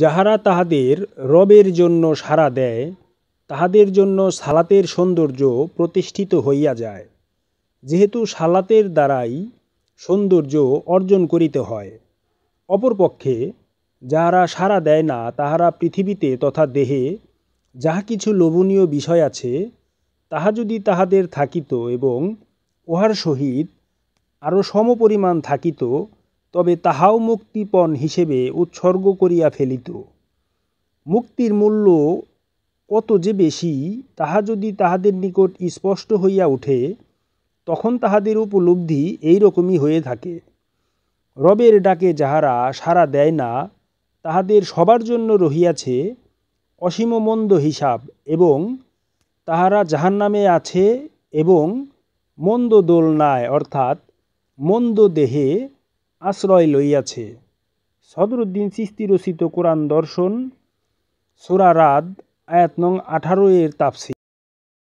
যাহারা তাহাদের রবের জন্য সাড়া দেয় তাহাদের জন্য সালাতের সৌন্দর্য প্রতিষ্ঠিত হইয়া যায় যেহেতু সালাতের দ্বারাই সৌন্দর্য অর্জন করিতে হয় অপরপক্ষে যাহারা সাড়া দেয় না তাহারা পৃথিবীতে তথা দেহে যাহা কিছু লোভনীয় বিষয় আছে তাহা যদি তাহাদের থাকিত এবং উহার সহিত আরও সমপরিমাণ থাকিত তবে তাহাও মুক্তিপণ হিসেবে উৎসর্গ করিয়া ফেলিত মুক্তির মূল্য কত যে বেশি তাহা যদি তাহাদের নিকট স্পষ্ট হইয়া ওঠে তখন তাহাদের উপলব্ধি এই রকমই হয়ে থাকে রবের ডাকে যাহারা সাড়া দেয় না তাহাদের সবার জন্য রহিয়াছে অসীম মন্দ হিসাব এবং তাহারা জাহান নামে আছে এবং মন্দ দোলনায় অর্থাৎ মন্দ দেহে আশ্রয় লইয়াছে সদরুদ্দিন সিস্তি রচিত কোরআন দর্শন সুরারাদ আয়াত নং আঠারো এর তাপসি